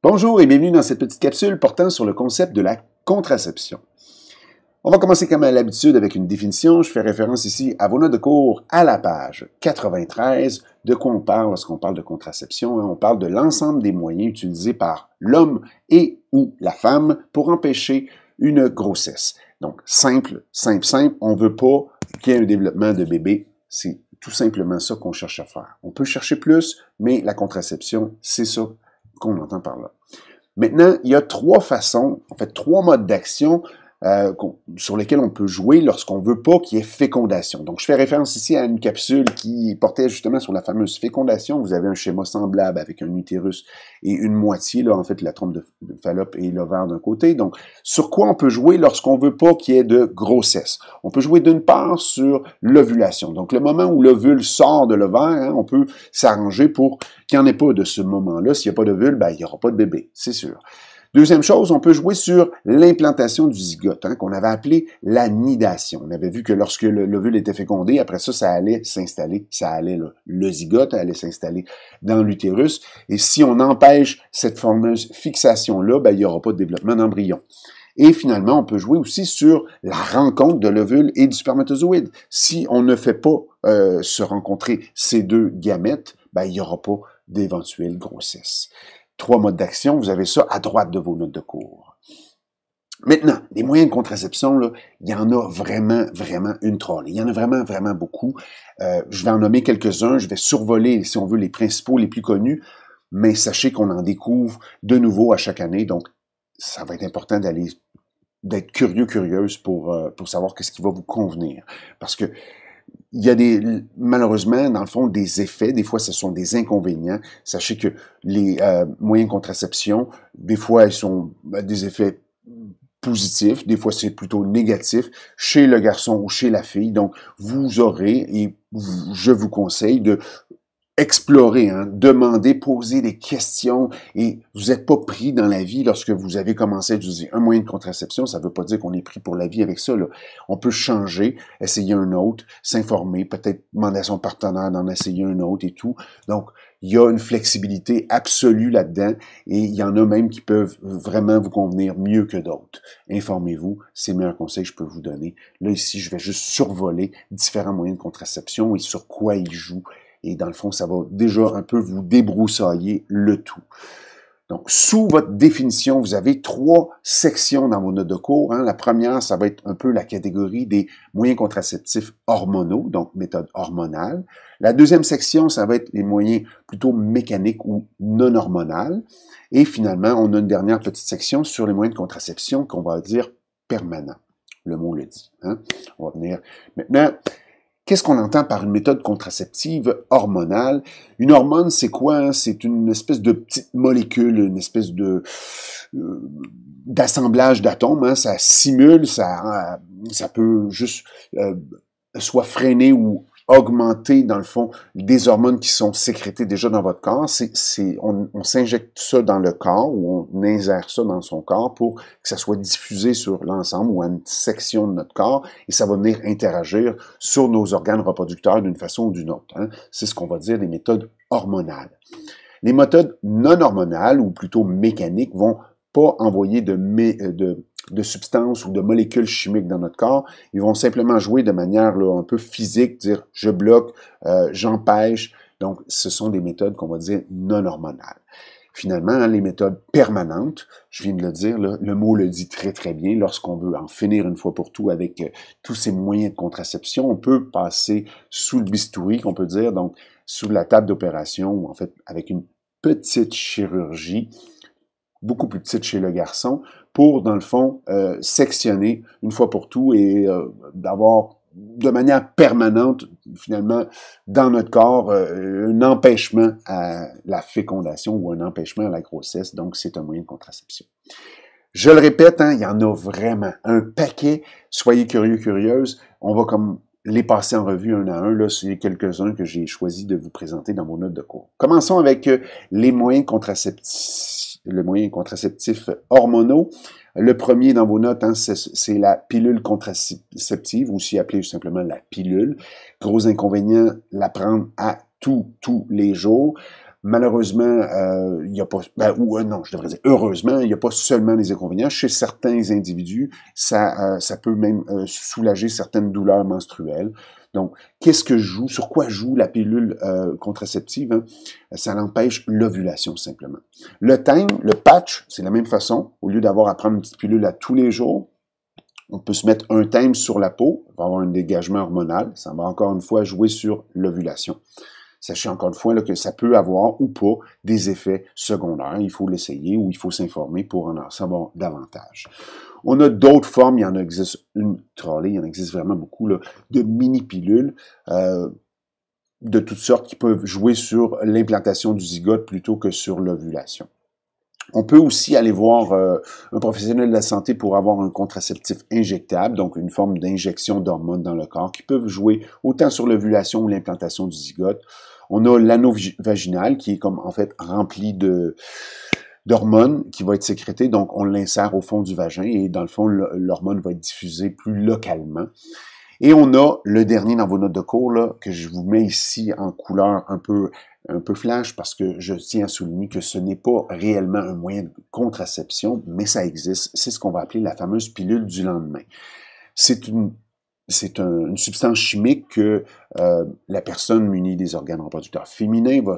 Bonjour et bienvenue dans cette petite capsule portant sur le concept de la contraception. On va commencer comme à l'habitude avec une définition. Je fais référence ici à vos notes de cours à la page 93. De quoi on parle lorsqu'on parle de contraception? On parle de l'ensemble des moyens utilisés par l'homme et ou la femme pour empêcher une grossesse. Donc, simple, simple, simple. On ne veut pas qu'il y ait un développement de bébé. C'est tout simplement ça qu'on cherche à faire. On peut chercher plus, mais la contraception, c'est ça qu'on entend par là. Maintenant, il y a trois façons, en fait, trois modes d'action euh, sur lesquels on peut jouer lorsqu'on veut pas qu'il y ait fécondation. Donc, je fais référence ici à une capsule qui portait justement sur la fameuse fécondation. Vous avez un schéma semblable avec un utérus et une moitié, là, en fait, la trompe de Fallope et l'ovaire d'un côté. Donc, sur quoi on peut jouer lorsqu'on veut pas qu'il y ait de grossesse? On peut jouer d'une part sur l'ovulation. Donc, le moment où l'ovule sort de l'ovaire, hein, on peut s'arranger pour qu'il n'y en ait pas de ce moment-là. S'il n'y a pas d'ovule, ben, il n'y aura pas de bébé, c'est sûr. Deuxième chose, on peut jouer sur l'implantation du zygote, hein, qu'on avait appelé la nidation. On avait vu que lorsque l'ovule était fécondé, après ça, ça allait s'installer, ça allait le zygote allait s'installer dans l'utérus. Et si on empêche cette fameuse fixation-là, ben, il n'y aura pas de développement d'embryon. Et finalement, on peut jouer aussi sur la rencontre de l'ovule et du spermatozoïde. Si on ne fait pas euh, se rencontrer ces deux gamètes, ben, il n'y aura pas d'éventuelle grossesse trois modes d'action, vous avez ça à droite de vos notes de cours. Maintenant, les moyens de contraception, là, il y en a vraiment, vraiment une trolle. Il y en a vraiment, vraiment beaucoup. Euh, je vais en nommer quelques-uns. Je vais survoler, si on veut, les principaux, les plus connus. Mais sachez qu'on en découvre de nouveau à chaque année. Donc, ça va être important d'aller d'être curieux, curieuse pour, euh, pour savoir qu'est-ce qui va vous convenir. Parce que il y a des, malheureusement, dans le fond, des effets. Des fois, ce sont des inconvénients. Sachez que les euh, moyens de contraception, des fois, ils sont euh, des effets positifs, des fois, c'est plutôt négatif chez le garçon ou chez la fille. Donc, vous aurez, et je vous conseille de explorer, hein, demander, poser des questions et vous n'êtes pas pris dans la vie lorsque vous avez commencé à utiliser un moyen de contraception. Ça ne veut pas dire qu'on est pris pour la vie avec ça. Là. On peut changer, essayer un autre, s'informer, peut-être demander à son partenaire d'en essayer un autre et tout. Donc, il y a une flexibilité absolue là-dedans et il y en a même qui peuvent vraiment vous convenir mieux que d'autres. Informez-vous, c'est le meilleur conseil que je peux vous donner. Là, ici, je vais juste survoler différents moyens de contraception et sur quoi ils jouent et dans le fond, ça va déjà un peu vous débroussailler le tout. Donc, sous votre définition, vous avez trois sections dans vos notes de cours. Hein. La première, ça va être un peu la catégorie des moyens contraceptifs hormonaux, donc méthode hormonale. La deuxième section, ça va être les moyens plutôt mécaniques ou non hormonales. Et finalement, on a une dernière petite section sur les moyens de contraception qu'on va dire permanents. Le mot le dit. Hein. On va venir maintenant. Qu'est-ce qu'on entend par une méthode contraceptive hormonale Une hormone, c'est quoi hein? C'est une espèce de petite molécule, une espèce de euh, d'assemblage d'atomes. Hein? Ça simule, ça, euh, ça peut juste euh, soit freiner ou augmenter, dans le fond, des hormones qui sont sécrétées déjà dans votre corps. C'est, on, s'injecte ça dans le corps ou on insère ça dans son corps pour que ça soit diffusé sur l'ensemble ou à une section de notre corps et ça va venir interagir sur nos organes reproducteurs d'une façon ou d'une autre. Hein. C'est ce qu'on va dire des méthodes hormonales. Les méthodes non hormonales ou plutôt mécaniques vont pas envoyer de, euh, de de substances ou de molécules chimiques dans notre corps. Ils vont simplement jouer de manière un peu physique, dire je bloque, euh, j'empêche. Donc, ce sont des méthodes qu'on va dire non hormonales. Finalement, hein, les méthodes permanentes, je viens de le dire, le mot le dit très très bien, lorsqu'on veut en finir une fois pour tout avec euh, tous ces moyens de contraception, on peut passer sous le bistouri, qu'on peut dire, donc sous la table d'opération, ou en fait avec une petite chirurgie, beaucoup plus petite chez le garçon, pour, dans le fond, euh, sectionner une fois pour tout et euh, d'avoir de manière permanente, finalement, dans notre corps, euh, un empêchement à la fécondation ou un empêchement à la grossesse. Donc, c'est un moyen de contraception. Je le répète, hein, il y en a vraiment un paquet. Soyez curieux, curieuses. On va comme les passer en revue un à un. Là, c'est quelques-uns que j'ai choisi de vous présenter dans mon note de cours. Commençons avec les moyens contraceptifs le moyen contraceptif hormonaux. Le premier dans vos notes, hein, c'est la pilule contraceptive, aussi appelée simplement la pilule. Gros inconvénient, la prendre à tous, tous les jours. Malheureusement, euh, il n'y a pas, ben, ou euh, non, je heureusement, il a pas seulement les inconvénients. Chez certains individus, ça, euh, ça peut même soulager certaines douleurs menstruelles. Donc, qu'est-ce que joue, sur quoi joue la pilule contraceptive hein? Ça l'empêche l'ovulation simplement. Le time, le patch, c'est la même façon. Au lieu d'avoir à prendre une petite pilule à tous les jours, on peut se mettre un thème sur la peau, on va avoir un dégagement hormonal. Ça va encore une fois jouer sur l'ovulation. Sachez encore une fois que ça peut avoir ou pas des effets secondaires. Il faut l'essayer ou il faut s'informer pour en savoir davantage. On a d'autres formes, il y en existe une trolley, il y en existe vraiment beaucoup, de mini-pilules. Euh, de toutes sortes qui peuvent jouer sur l'implantation du zygote plutôt que sur l'ovulation. On peut aussi aller voir euh, un professionnel de la santé pour avoir un contraceptif injectable, donc une forme d'injection d'hormones dans le corps qui peuvent jouer autant sur l'ovulation ou l'implantation du zygote. On a l'anneau vaginal qui est comme en fait rempli de d'hormones qui va être sécrétées. donc on l'insère au fond du vagin et dans le fond, l'hormone va être diffusée plus localement. Et on a le dernier dans vos notes de cours que je vous mets ici en couleur un peu un peu flash parce que je tiens à souligner que ce n'est pas réellement un moyen de contraception, mais ça existe. C'est ce qu'on va appeler la fameuse pilule du lendemain. C'est une c'est une substance chimique que euh, la personne munie des organes reproducteurs féminins va,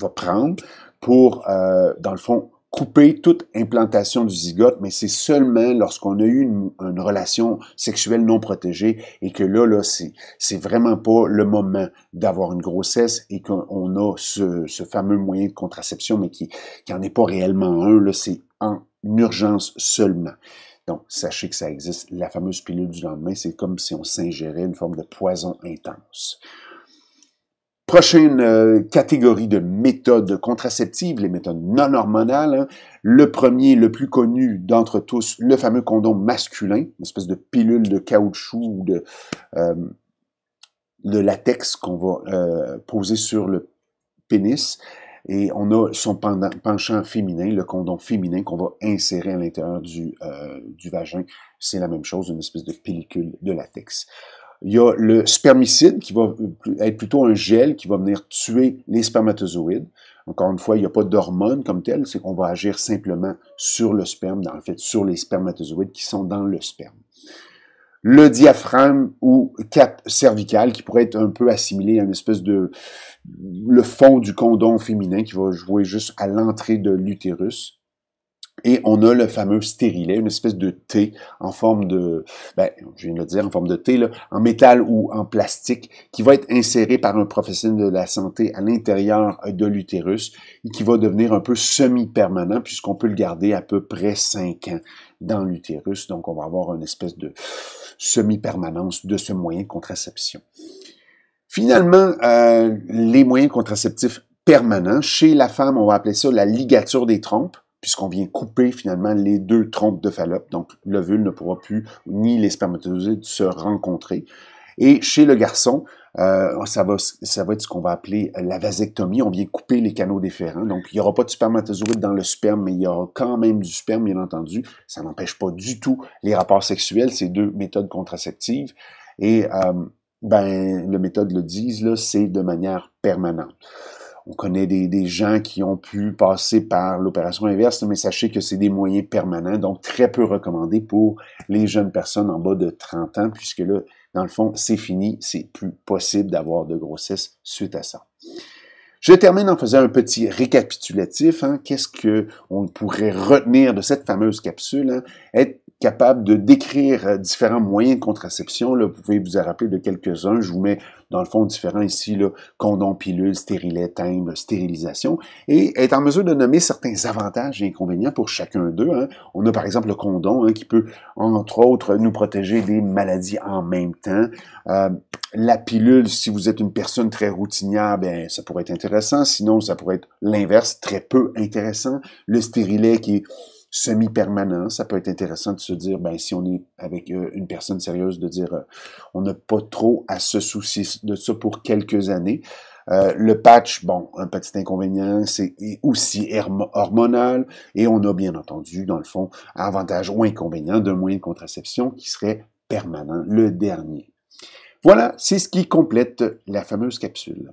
va, prendre pour, euh, dans le fond, couper toute implantation du zygote, mais c'est seulement lorsqu'on a eu une, relation sexuelle non protégée et que là, là, c'est vraiment pas le moment d'avoir une grossesse et qu'on a ce, fameux moyen de contraception, mais qui, qui est pas réellement un, là, c'est en urgence seulement. Donc, sachez que ça existe. La fameuse pilule du lendemain, c'est comme si on s'ingérait une forme de poison intense. Prochaine euh, catégorie de méthodes contraceptives, les méthodes non hormonales. Hein. Le premier, le plus connu d'entre tous, le fameux condom masculin, une espèce de pilule de caoutchouc ou de, euh, latex qu'on va euh, poser sur le pénis. Et on a son penchant féminin, le condom féminin qu'on va insérer à l'intérieur du, euh, du vagin. C'est la même chose, une espèce de pellicule de latex. Il y a le spermicide qui va être plutôt un gel qui va venir tuer les spermatozoïdes. Encore une fois, il n'y a pas d'hormone comme telle, c'est qu'on va agir simplement sur le sperme, en fait sur les spermatozoïdes qui sont dans le sperme le diaphragme ou cap cervical qui pourrait être un peu assimilé à une espèce de le fond du condom féminin qui va jouer juste à l'entrée de l'utérus. Et on a le fameux stérilet, une espèce de thé en forme de, ben, je viens de le dire, en forme de thé, là, en métal ou en plastique, qui va être inséré par un professionnel de la santé à l'intérieur de l'utérus et qui va devenir un peu semi-permanent puisqu'on peut le garder à peu près 5 ans dans l'utérus. Donc, on va avoir une espèce de semi-permanence de ce moyen contraception. Finalement, euh, les moyens contraceptifs permanents, chez la femme, on va appeler ça la ligature des trompes puisqu'on vient couper finalement les deux trompes de Fallope. Donc, l'ovule ne pourra plus, ni les spermatozoïdes, se rencontrer. Et chez le garçon, euh, ça, va, ça va être ce qu'on va appeler la vasectomie. On vient couper les canaux déférents. Donc, il n'y aura pas de spermatozoïdes dans le sperme, mais il y aura quand même du sperme, bien entendu. Ça n'empêche pas du tout les rapports sexuels, ces deux méthodes contraceptives. Et, euh, ben, le méthode le disent, là, c'est de manière permanente on connaît des, gens qui ont pu passer par l'opération inverse, mais sachez que c'est des moyens permanents, donc très peu recommandés pour les jeunes personnes en bas de 30 ans, puisque là, dans le fond, c'est fini, c'est plus possible d'avoir de grossesse suite à ça. Je termine en faisant un petit récapitulatif. Hein. Qu'est-ce que on pourrait retenir de cette fameuse capsule? Hein? capable de décrire euh, différents moyens de contraception. Là, vous pouvez vous en rappeler de quelques-uns. Je vous mets dans le fond différents ici, là, condom, pilule, stérilet, timbre, stérilisation, et être en mesure de nommer certains avantages et inconvénients pour chacun d'eux. Hein. On a par exemple le condom hein, qui peut, entre autres, nous protéger des maladies en même temps. Euh, la pilule, si vous êtes une personne très routinière, ben ça pourrait être intéressant. Sinon, ça pourrait être l'inverse, très peu intéressant. Le stérilet qui est semi-permanent. Ça peut être intéressant de se dire, ben, si on est avec euh, une personne sérieuse, de dire, euh, on n'a pas trop à se soucier de ça pour quelques années. Euh, le patch, bon, un petit inconvénient, c'est aussi hormonal et on a bien entendu, dans le fond, avantage ou inconvénient d'un moyen de contraception qui serait permanent, le dernier. Voilà, c'est ce qui complète la fameuse capsule.